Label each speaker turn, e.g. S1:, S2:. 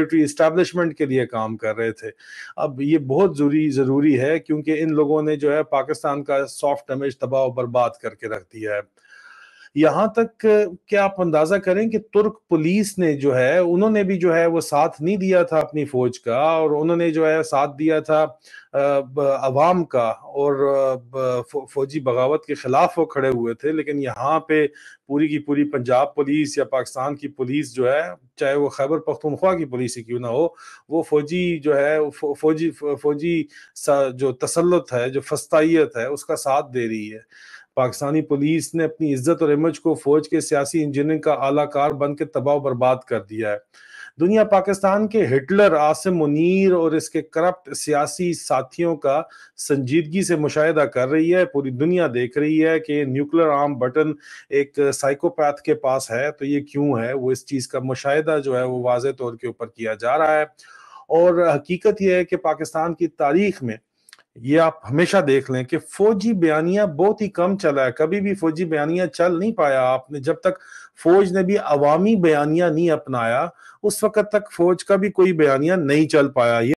S1: military establishment के लिए काम कर रहे थे अब ये बहुत जरूरी ज़रूरी है क्योंकि इन लोगों ने जो है पाकिस्तान का सॉफ्ट डैमेज तबाह बर्बाद करके रख दिया है यहाँ तक क्या आप अंदाजा करें कि तुर्क पुलिस ने जो है उन्होंने भी जो है वो साथ नहीं दिया था अपनी फौज का और उन्होंने जो है साथ दिया था अवाम का और फौजी बगावत के खिलाफ वो खड़े हुए थे लेकिन यहाँ पे पूरी की पूरी पंजाब पुलिस या पाकिस्तान की पुलिस जो है चाहे वो खैबर पख्तूनख्वा की पुलिस ही क्यों ना हो वो फौजी जो है फौजी फौजी जो तसलत है जो फस्ताइत है उसका साथ दे रही है पाकिस्तानी पुलिस ने अपनी इज्जत और इमेज को फौज के सियासी इंजीनियरिंग का आलाकार बन के तबाह बर्बाद कर दिया है दुनिया पाकिस्तान के हिटलर आसिम मुनीर और इसके करप्ट सियासी साथियों का संजीदगी से मुशाह कर रही है पूरी दुनिया देख रही है कि न्यूक्लियर आर्म बटन एक साइकोपैथ के पास है तो ये क्यों है वो इस चीज़ का मुशाह जो है वो वाज तौर के ऊपर किया जा रहा है और हकीकत यह है कि पाकिस्तान की तारीख में ये आप हमेशा देख लें कि फौजी बयानिया बहुत ही कम चला है कभी भी फौजी बयानिया चल नहीं पाया आपने जब तक फौज ने भी अवामी बयानिया नहीं अपनाया उस वक्त तक फौज का भी कोई बयानिया नहीं चल पाया ये